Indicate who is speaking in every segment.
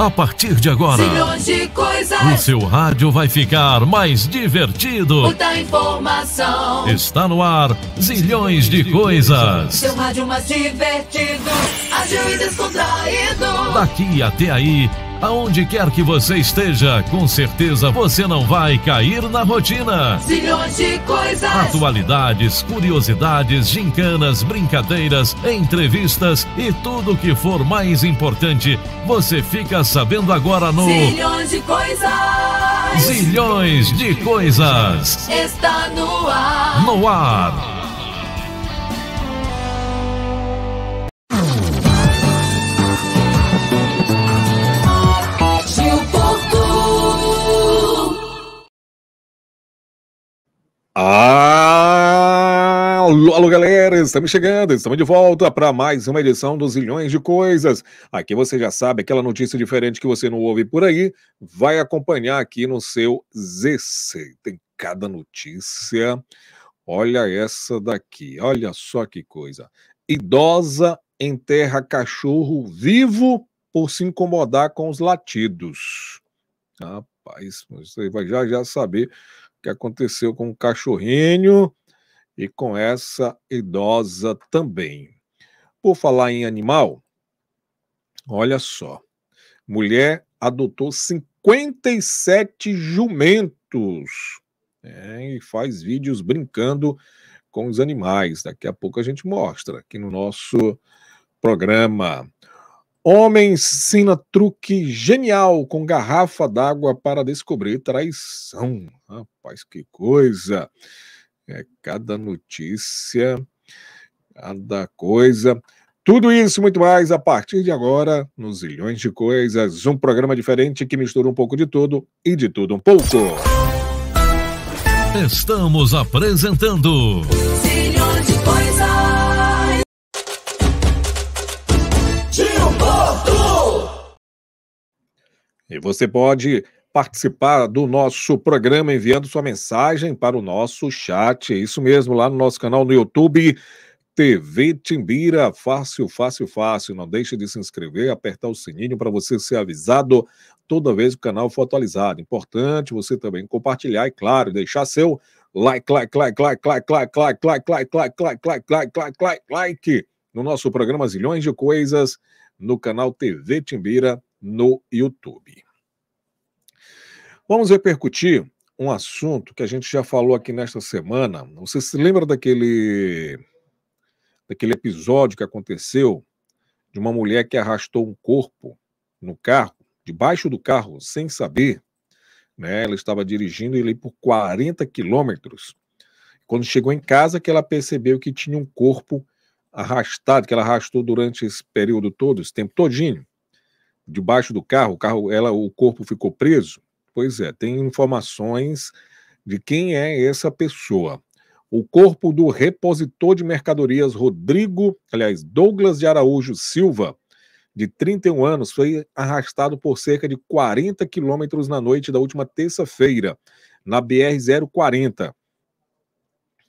Speaker 1: A partir de agora, de
Speaker 2: coisas, o seu
Speaker 1: rádio vai ficar mais divertido.
Speaker 2: Muita informação.
Speaker 1: Está no ar Zilhões de, de coisas. coisas.
Speaker 2: Seu rádio mais divertido, ágil e descontraído.
Speaker 1: Daqui até aí Aonde quer que você esteja, com certeza você não vai cair na rotina.
Speaker 3: Zilhões de coisas.
Speaker 1: Atualidades, curiosidades, gincanas, brincadeiras, entrevistas e tudo que for mais importante, você fica sabendo agora no Zilhões
Speaker 2: de coisas.
Speaker 1: Zilhões de coisas.
Speaker 2: Está no ar.
Speaker 1: No ar Alô, alô, galera! Estamos chegando, estamos de volta para mais uma edição dos Ilhões de Coisas. Aqui você já sabe, aquela notícia diferente que você não ouve por aí, vai acompanhar aqui no seu ZC. Tem cada notícia. Olha essa daqui, olha só que coisa. Idosa enterra cachorro vivo por se incomodar com os latidos. Rapaz rapaz, você vai já já saber o que aconteceu com o cachorrinho e com essa idosa também. Por falar em animal, olha só. Mulher adotou 57 jumentos é, e faz vídeos brincando com os animais. Daqui a pouco a gente mostra aqui no nosso programa. Homem ensina truque genial com garrafa d'água para descobrir traição. Rapaz, que coisa! É cada notícia, cada coisa. Tudo isso muito mais a partir de agora, nos Ilhões de Coisas, um programa diferente que mistura um pouco de tudo e de tudo um pouco. Estamos apresentando Zilhões de Coisas. E você pode participar do nosso programa enviando sua mensagem para o nosso chat. É isso mesmo, lá no nosso canal no YouTube. TV Timbira, fácil, fácil, fácil. Não deixe de se inscrever, apertar o sininho para você ser avisado toda vez que o canal for atualizado. Importante você também compartilhar e, claro, deixar seu like, like, like, like, like, like, like, like, like, like, like, like, like, like, like, like, no nosso programa Zilhões de Coisas no canal TV Timbira no YouTube. Vamos repercutir um assunto que a gente já falou aqui nesta semana. Você se lembra daquele daquele episódio que aconteceu de uma mulher que arrastou um corpo no carro, debaixo do carro, sem saber? Né? Ela estava dirigindo ele por 40 quilômetros. Quando chegou em casa, que ela percebeu que tinha um corpo arrastado, que ela arrastou durante esse período todo, esse tempo todinho debaixo do carro, o carro, ela, o corpo ficou preso? Pois é, tem informações de quem é essa pessoa. O corpo do repositor de mercadorias Rodrigo, aliás, Douglas de Araújo Silva, de 31 anos, foi arrastado por cerca de 40 quilômetros na noite da última terça-feira, na BR-040.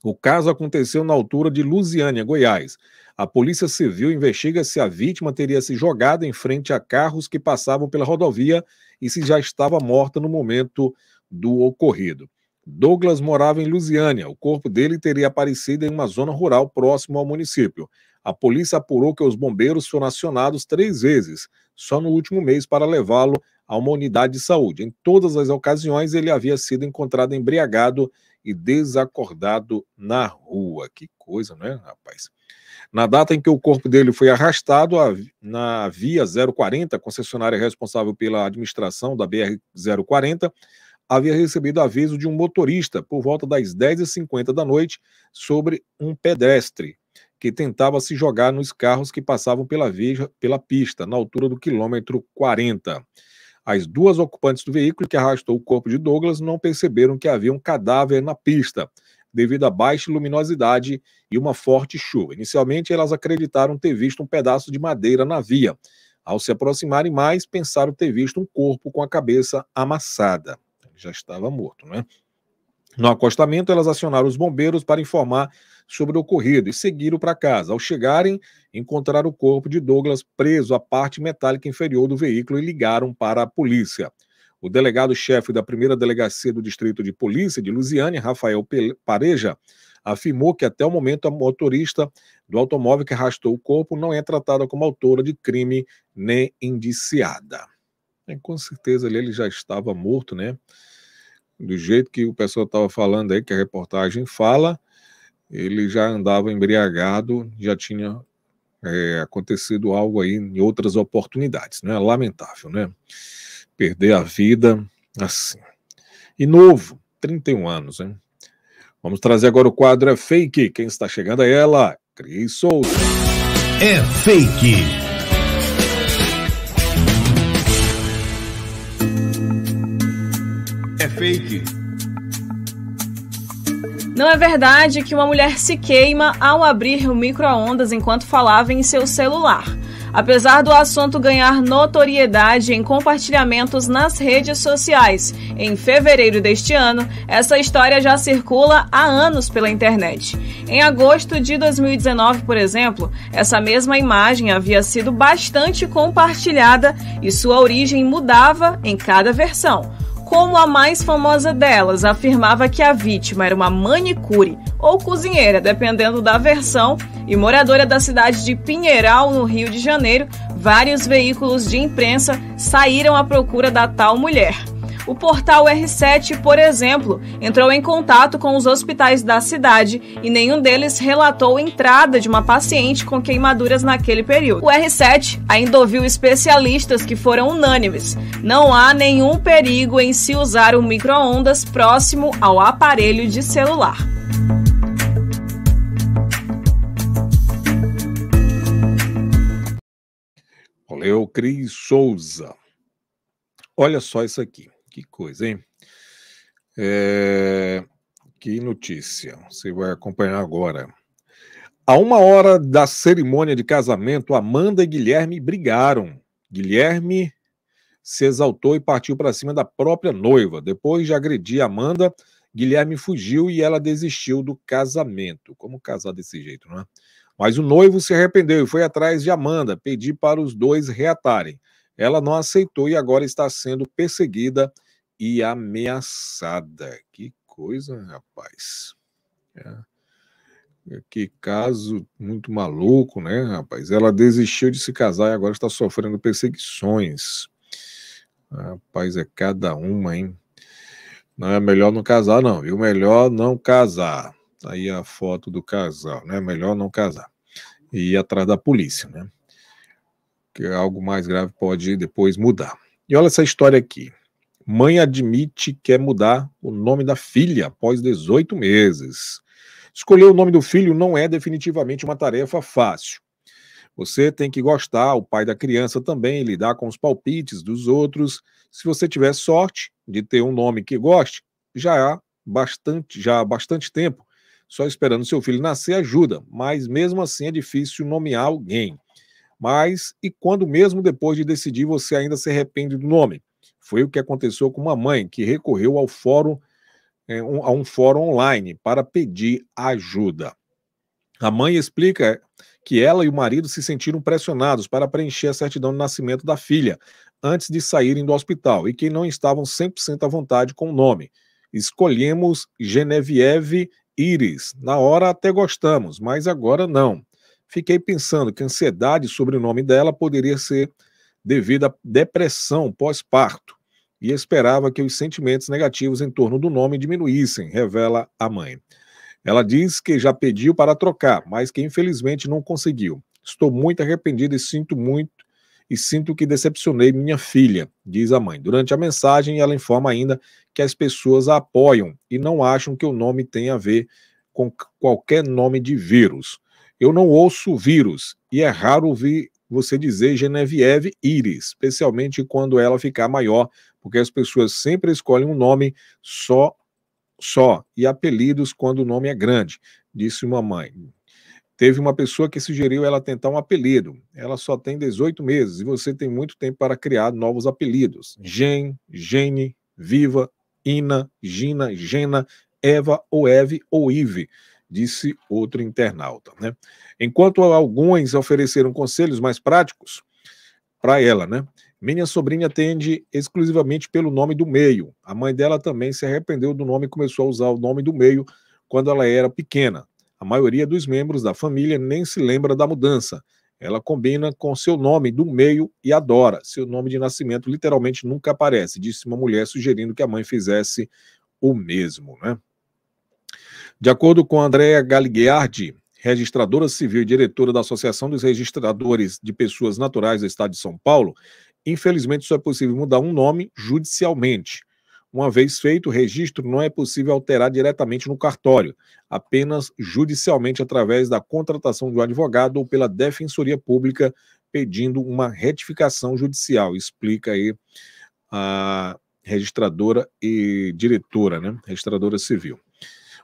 Speaker 1: O caso aconteceu na altura de Lusiânia, Goiás. A Polícia Civil investiga se a vítima teria se jogado em frente a carros que passavam pela rodovia e se já estava morta no momento do ocorrido. Douglas morava em Lusiânia. O corpo dele teria aparecido em uma zona rural próximo ao município. A polícia apurou que os bombeiros foram acionados três vezes, só no último mês, para levá-lo a uma unidade de saúde. Em todas as ocasiões, ele havia sido encontrado embriagado e desacordado na rua. Que coisa, né, rapaz? Na data em que o corpo dele foi arrastado na Via 040, concessionária responsável pela administração da BR-040, havia recebido aviso de um motorista por volta das 10h50 da noite sobre um pedestre que tentava se jogar nos carros que passavam pela, via, pela pista, na altura do quilômetro 40. As duas ocupantes do veículo que arrastou o corpo de Douglas não perceberam que havia um cadáver na pista, devido à baixa luminosidade e uma forte chuva. Inicialmente, elas acreditaram ter visto um pedaço de madeira na via. Ao se aproximarem mais, pensaram ter visto um corpo com a cabeça amassada. Já estava morto, né? No acostamento, elas acionaram os bombeiros para informar sobre o ocorrido e seguiram para casa. Ao chegarem, encontraram o corpo de Douglas preso à parte metálica inferior do veículo e ligaram para a polícia. O delegado-chefe da primeira delegacia do Distrito de Polícia de Lusiane, Rafael Pareja, afirmou que até o momento a motorista do automóvel que arrastou o corpo não é tratada como autora de crime nem indiciada. com certeza ele já estava morto, né? do jeito que o pessoal estava falando aí, que a reportagem fala, ele já andava embriagado, já tinha é, acontecido algo aí em outras oportunidades, né? Lamentável, né? Perder a vida assim. E novo, 31 anos, hein? Vamos trazer agora o quadro É Fake. Quem está chegando é ela, Cris Souza. É Fake. fake.
Speaker 2: Não é verdade que uma mulher se queima ao abrir o micro-ondas enquanto falava em seu celular. Apesar do assunto ganhar notoriedade em compartilhamentos nas redes sociais, em fevereiro deste ano, essa história já circula há anos pela internet. Em agosto de 2019, por exemplo, essa mesma imagem havia sido bastante compartilhada e sua origem mudava em cada versão como a mais famosa delas afirmava que a vítima era uma manicure ou cozinheira, dependendo da versão, e moradora da cidade de Pinheiral, no Rio de Janeiro, vários veículos de imprensa saíram à procura da tal mulher. O portal R7, por exemplo, entrou em contato com os hospitais da cidade e nenhum deles relatou entrada de uma paciente com queimaduras naquele período. O R7 ainda ouviu especialistas que foram unânimes. Não há nenhum perigo em se usar o micro-ondas próximo ao aparelho de celular.
Speaker 1: Valeu, Cris Souza. Olha só isso aqui. Que coisa, hein? É... Que notícia. Você vai acompanhar agora. A uma hora da cerimônia de casamento, Amanda e Guilherme brigaram. Guilherme se exaltou e partiu para cima da própria noiva. Depois de agredir Amanda, Guilherme fugiu e ela desistiu do casamento. Como casar desse jeito, não é? Mas o noivo se arrependeu e foi atrás de Amanda, pedir para os dois reatarem. Ela não aceitou e agora está sendo perseguida e ameaçada. Que coisa, rapaz. É. Que caso muito maluco, né, rapaz? Ela desistiu de se casar e agora está sofrendo perseguições. Rapaz, é cada uma, hein? Não é melhor não casar, não, viu? Melhor não casar. Tá aí a foto do casal, né? Melhor não casar. E ir atrás da polícia, né? que algo mais grave pode depois mudar. E olha essa história aqui. Mãe admite que quer mudar o nome da filha após 18 meses. Escolher o nome do filho não é definitivamente uma tarefa fácil. Você tem que gostar, o pai da criança também, lidar com os palpites dos outros. Se você tiver sorte de ter um nome que goste, já há bastante, já há bastante tempo, só esperando seu filho nascer ajuda, mas mesmo assim é difícil nomear alguém. Mas e quando mesmo depois de decidir você ainda se arrepende do nome? Foi o que aconteceu com uma mãe que recorreu ao fórum é, um, a um fórum online para pedir ajuda. A mãe explica que ela e o marido se sentiram pressionados para preencher a certidão de nascimento da filha antes de saírem do hospital e que não estavam 100% à vontade com o nome. Escolhemos Genevieve Iris. Na hora até gostamos, mas agora não. Fiquei pensando que a ansiedade sobre o nome dela poderia ser devido à depressão pós-parto e esperava que os sentimentos negativos em torno do nome diminuíssem, revela a mãe. Ela diz que já pediu para trocar, mas que infelizmente não conseguiu. Estou muito arrependida e sinto muito e sinto que decepcionei minha filha, diz a mãe. Durante a mensagem, ela informa ainda que as pessoas a apoiam e não acham que o nome tem a ver com qualquer nome de vírus. Eu não ouço vírus, e é raro ouvir você dizer Genevieve Iris, especialmente quando ela ficar maior, porque as pessoas sempre escolhem um nome só, só e apelidos quando o nome é grande, disse uma mãe. Teve uma pessoa que sugeriu ela tentar um apelido. Ela só tem 18 meses e você tem muito tempo para criar novos apelidos. Gen, Gene, Viva, Ina, Gina, Gena, Eva ou Eve ou Ive disse outro internauta. Né? Enquanto alguns ofereceram conselhos mais práticos para ela, né? Minha sobrinha atende exclusivamente pelo nome do meio. A mãe dela também se arrependeu do nome e começou a usar o nome do meio quando ela era pequena. A maioria dos membros da família nem se lembra da mudança. Ela combina com seu nome do meio e adora. Seu nome de nascimento literalmente nunca aparece, disse uma mulher sugerindo que a mãe fizesse o mesmo, né? De acordo com Andréa Galiguiardi, registradora civil e diretora da Associação dos Registradores de Pessoas Naturais do Estado de São Paulo, infelizmente só é possível mudar um nome judicialmente. Uma vez feito o registro, não é possível alterar diretamente no cartório, apenas judicialmente através da contratação de um advogado ou pela defensoria pública pedindo uma retificação judicial. Explica aí a registradora e diretora, né? Registradora civil.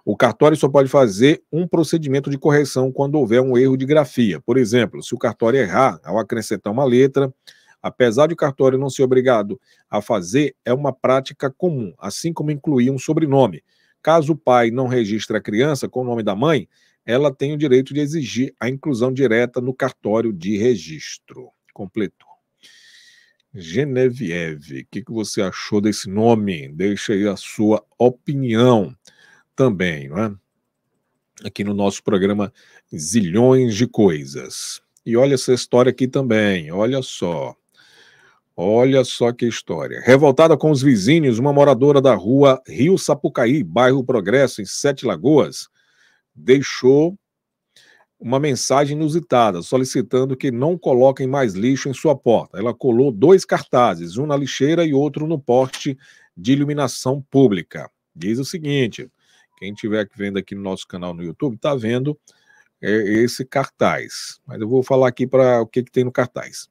Speaker 1: O cartório só pode fazer um procedimento de correção quando houver um erro de grafia. Por exemplo, se o cartório errar ao acrescentar uma letra, apesar de o cartório não ser obrigado a fazer, é uma prática comum, assim como incluir um sobrenome. Caso o pai não registre a criança com o nome da mãe, ela tem o direito de exigir a inclusão direta no cartório de registro. Completou. Genevieve, o que, que você achou desse nome? Deixa aí a sua opinião também, não é? Aqui no nosso programa Zilhões de Coisas. E olha essa história aqui também, olha só. Olha só que história. Revoltada com os vizinhos, uma moradora da rua Rio Sapucaí, bairro Progresso, em Sete Lagoas, deixou uma mensagem inusitada solicitando que não coloquem mais lixo em sua porta. Ela colou dois cartazes, um na lixeira e outro no poste de iluminação pública. Diz o seguinte: quem tiver que vendo aqui no nosso canal no YouTube está vendo é, esse cartaz. Mas eu vou falar aqui para o que, que tem no cartaz.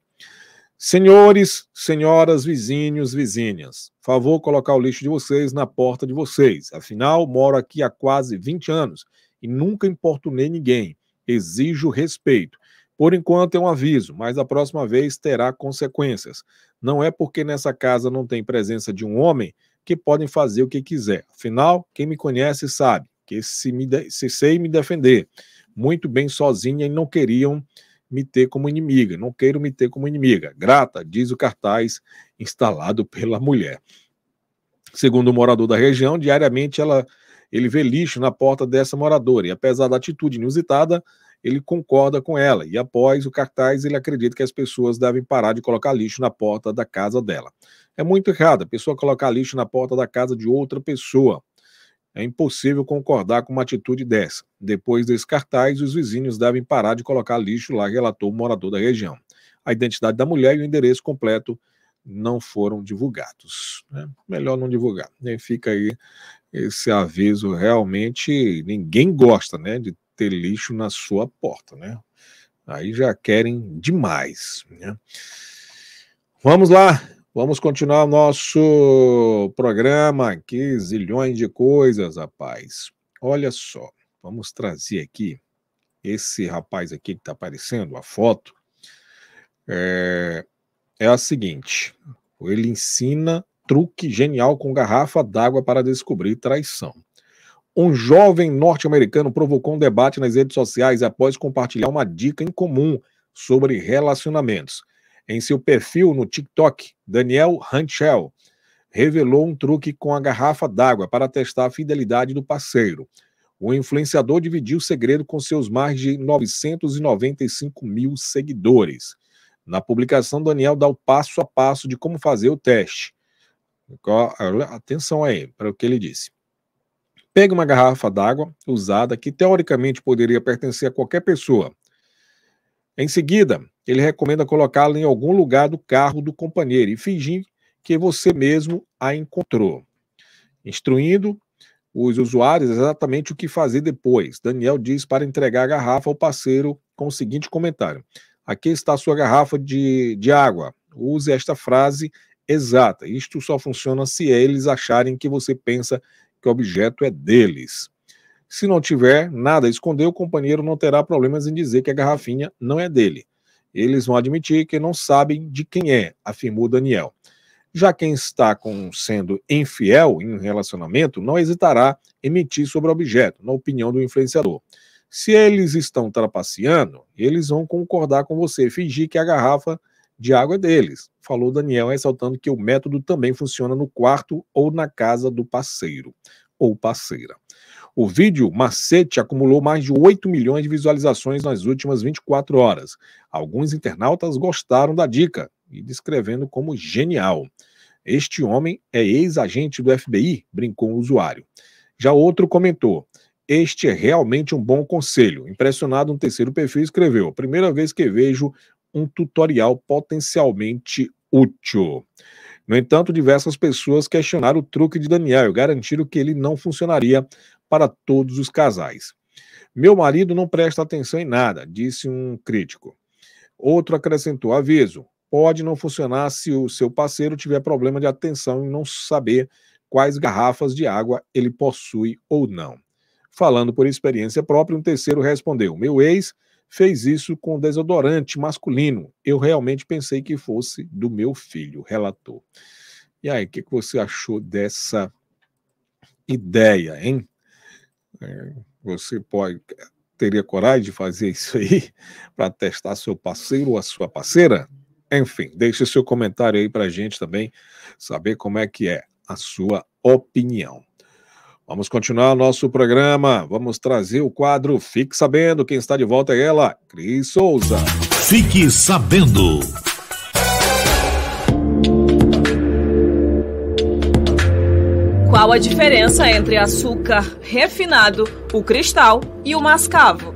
Speaker 1: Senhores, senhoras, vizinhos, vizinhas, favor colocar o lixo de vocês na porta de vocês. Afinal, moro aqui há quase 20 anos e nunca importunei ninguém. Exijo respeito. Por enquanto é um aviso, mas a próxima vez terá consequências. Não é porque nessa casa não tem presença de um homem que podem fazer o que quiser. Afinal, quem me conhece sabe que se, me de, se sei me defender muito bem sozinha e não queriam me ter como inimiga, não quero me ter como inimiga. Grata, diz o cartaz instalado pela mulher. Segundo o morador da região, diariamente ela, ele vê lixo na porta dessa moradora e, apesar da atitude inusitada, ele concorda com ela e, após o cartaz, ele acredita que as pessoas devem parar de colocar lixo na porta da casa dela é muito errado. A pessoa colocar lixo na porta da casa de outra pessoa. É impossível concordar com uma atitude dessa. Depois desses cartazes, os vizinhos devem parar de colocar lixo lá, relatou o morador da região. A identidade da mulher e o endereço completo não foram divulgados. Né? Melhor não divulgar. Né? Fica aí esse aviso. Realmente, ninguém gosta né, de ter lixo na sua porta. Né? Aí já querem demais. Né? Vamos lá, Vamos continuar nosso programa aqui, zilhões de coisas, rapaz. Olha só, vamos trazer aqui esse rapaz aqui que está aparecendo, a foto. É, é a seguinte: ele ensina truque genial com garrafa d'água para descobrir traição. Um jovem norte-americano provocou um debate nas redes sociais após compartilhar uma dica em comum sobre relacionamentos. Em seu perfil no TikTok, Daniel Ranchel revelou um truque com a garrafa d'água para testar a fidelidade do parceiro. O influenciador dividiu o segredo com seus mais de 995 mil seguidores. Na publicação, Daniel dá o passo a passo de como fazer o teste. Atenção aí para o que ele disse. Pega uma garrafa d'água usada que teoricamente poderia pertencer a qualquer pessoa em seguida, ele recomenda colocá-la em algum lugar do carro do companheiro e fingir que você mesmo a encontrou, instruindo os usuários exatamente o que fazer depois. Daniel diz para entregar a garrafa ao parceiro com o seguinte comentário: Aqui está sua garrafa de, de água. Use esta frase exata. Isto só funciona se eles acharem que você pensa que o objeto é deles. Se não tiver nada a esconder, o companheiro não terá problemas em dizer que a garrafinha não é dele. Eles vão admitir que não sabem de quem é, afirmou Daniel. Já quem está com, sendo infiel em um relacionamento não hesitará em mentir sobre o objeto, na opinião do influenciador. Se eles estão trapaceando, eles vão concordar com você, fingir que a garrafa de água é deles, falou Daniel, ressaltando que o método também funciona no quarto ou na casa do parceiro ou parceira. O vídeo Macete acumulou mais de 8 milhões de visualizações nas últimas 24 horas. Alguns internautas gostaram da dica e descrevendo como genial. Este homem é ex-agente do FBI, brincou o usuário. Já outro comentou: Este é realmente um bom conselho. Impressionado, um terceiro perfil escreveu: Primeira vez que vejo um tutorial potencialmente útil. No entanto, diversas pessoas questionaram o truque de Daniel e garantiram que ele não funcionaria para todos os casais. Meu marido não presta atenção em nada, disse um crítico. Outro acrescentou: aviso, pode não funcionar se o seu parceiro tiver problema de atenção e não saber quais garrafas de água ele possui ou não. Falando por experiência própria, um terceiro respondeu: Meu ex fez isso com desodorante masculino. Eu realmente pensei que fosse do meu filho, relatou. E aí, o que, que você achou dessa ideia, hein? É, você pode teria coragem de fazer isso aí para testar seu parceiro ou a sua parceira? Enfim, deixe seu comentário aí para a gente também saber como é que é a sua opinião. Vamos continuar nosso programa. Vamos trazer o quadro Fique Sabendo. Quem está de volta é ela, Cris Souza. Fique Sabendo.
Speaker 2: Qual a diferença entre açúcar refinado, o cristal, e o mascavo?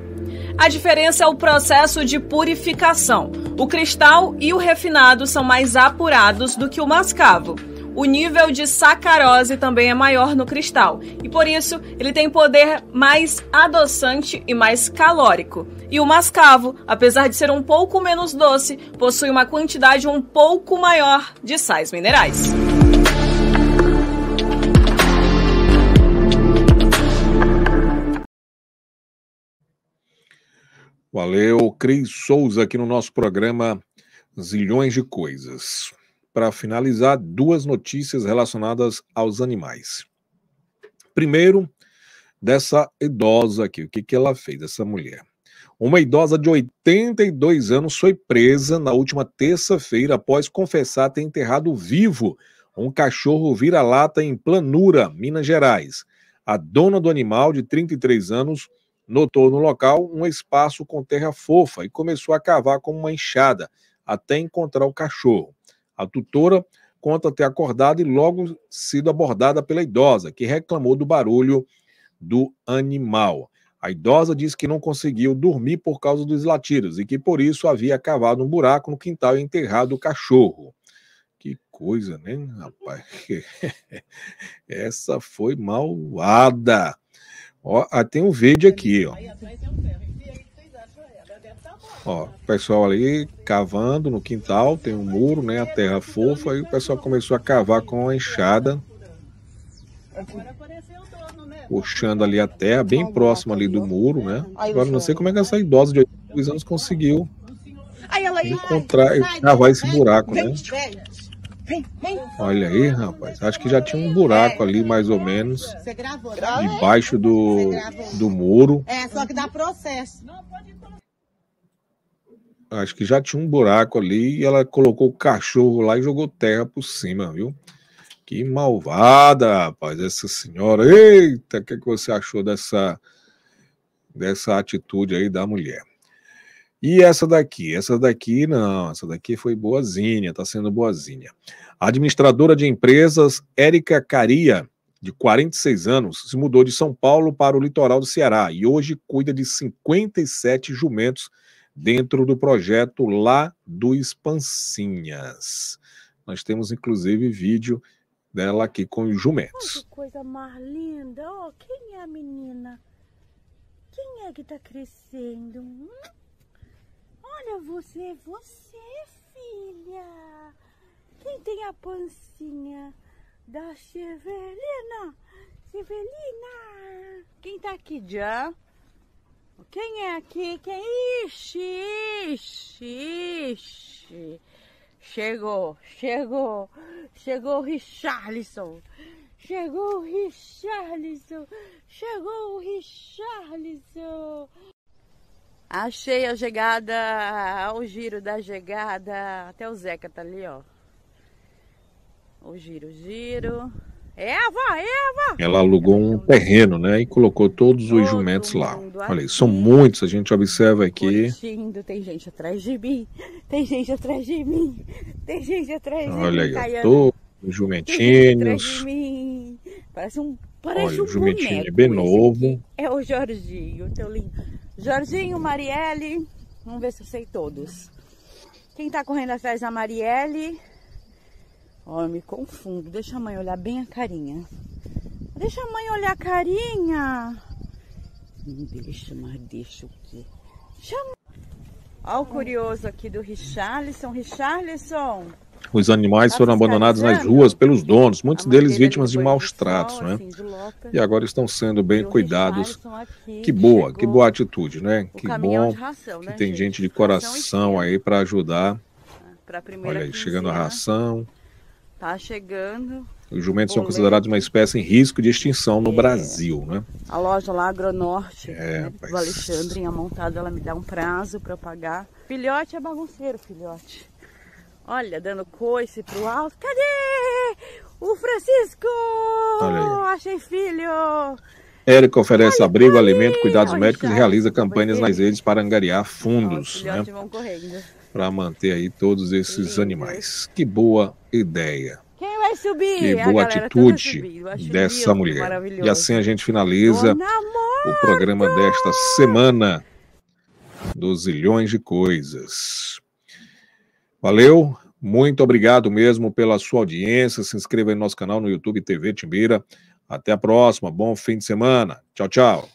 Speaker 2: A diferença é o processo de purificação. O cristal e o refinado são mais apurados do que o mascavo. O nível de sacarose também é maior no cristal e por isso ele tem poder mais adoçante e mais calórico. E o mascavo, apesar de ser um pouco menos doce, possui uma quantidade um pouco maior de sais minerais.
Speaker 1: Valeu, Cris Souza, aqui no nosso programa Zilhões de Coisas. Para finalizar, duas notícias relacionadas aos animais. Primeiro, dessa idosa aqui, o que, que ela fez, essa mulher? Uma idosa de 82 anos foi presa na última terça-feira após confessar ter enterrado vivo um cachorro vira-lata em Planura, Minas Gerais. A dona do animal, de 33 anos, Notou no local um espaço com terra fofa e começou a cavar com uma enxada, até encontrar o cachorro. A tutora conta ter acordado e logo sido abordada pela idosa, que reclamou do barulho do animal. A idosa disse que não conseguiu dormir por causa dos latidos e que por isso havia cavado um buraco no quintal e enterrado o cachorro. Que coisa, né, rapaz? Essa foi malvada. Ó, ah, tem um vídeo aqui, ó. Tá ó, o pessoal ali cavando no quintal, tem um muro, né? A terra fofa, e o pessoal começou a cavar com a enxada. Né? Puxando ali a terra, bem próximo ali do muro, né? Agora não sei como é que essa idosa de 82 anos conseguiu encontrar e cavar esse buraco, né? Vem, vem. Olha aí, rapaz. Acho que já tinha um buraco é. ali, mais ou menos. Você gravou, tá? Debaixo do, do muro.
Speaker 3: É, só que dá processo.
Speaker 1: Acho que já tinha um buraco ali e ela colocou o cachorro lá e jogou terra por cima, viu? Que malvada, rapaz, essa senhora. Eita, o que, é que você achou dessa, dessa atitude aí da mulher? E essa daqui? Essa daqui não, essa daqui foi boazinha, está sendo boazinha. A administradora de empresas Érica Caria, de 46 anos, se mudou de São Paulo para o litoral do Ceará e hoje cuida de 57 jumentos dentro do projeto lá do Espancinhas. Nós temos inclusive vídeo dela aqui com os jumentos. Que
Speaker 3: coisa mais linda! Oh, quem é a menina? Quem é que está crescendo? Hum? Olha você, você, filha. Quem tem a pancinha da Chevelina? Chevelina. Quem tá aqui, Jan? Quem é aqui? Quem? É? Ixi, ixi, ixi. Chegou, chegou, chegou o Richarlison. Chegou o Richarlison. Chegou o Richarlison. Achei a chegada, o giro da chegada. Até o Zeca tá ali, ó. O giro,
Speaker 1: giro.
Speaker 3: Eva, é Eva!
Speaker 1: É Ela alugou um terreno, né? E colocou todos Todo os jumentos lá. Olha são muitos, a gente observa aqui.
Speaker 3: Curtindo. Tem gente atrás de mim, tem gente atrás de mim, tem gente atrás de Olha mim. Olha aí, Caiana. todos
Speaker 1: os jumentinhos.
Speaker 3: Parece um, parece Olha, um o jumentinho boneco, é bem
Speaker 1: novo.
Speaker 3: É o Jorginho, teu lindo. Jorginho, Marielle, vamos ver se eu sei todos. Quem tá correndo atrás da Marielle? Ó, oh, me confundo. Deixa a mãe olhar bem a carinha. Deixa a mãe olhar a carinha. Não deixa, mas deixa o quê? Chama. Ó o curioso aqui do Richarlison. Richarlison,
Speaker 1: os animais foram abandonados nas ruas pelos donos, muitos deles vítimas de maus tratos, né? Assim, e agora estão sendo bem cuidados. Que boa, que boa atitude, né? Que bom que né, tem gente de coração aí para ajudar. Olha aí, chegando a ração.
Speaker 3: Tá chegando.
Speaker 1: Os jumentos são considerados né? uma espécie em risco de extinção no é. Brasil, né?
Speaker 3: A loja lá, Agronorte, do é, né? Alexandre, a montada, ela me dá um prazo para eu pagar. Filhote é bagunceiro, filhote. Olha, dando coice pro alto. Cadê o Francisco? Achei filho!
Speaker 1: Érico oferece Ai, abrigo, alimento, cuidados Olha, médicos e realiza campanhas nas redes para angariar fundos, né? Para manter aí todos esses Lindo. animais. Que boa ideia. Quem vai subir? Que boa atitude dessa mulher. E assim a gente finaliza o programa desta semana dos Ilhões de Coisas. Valeu, muito obrigado mesmo pela sua audiência. Se inscreva no nosso canal no YouTube TV Timbira. Até a próxima, bom fim de semana. Tchau, tchau.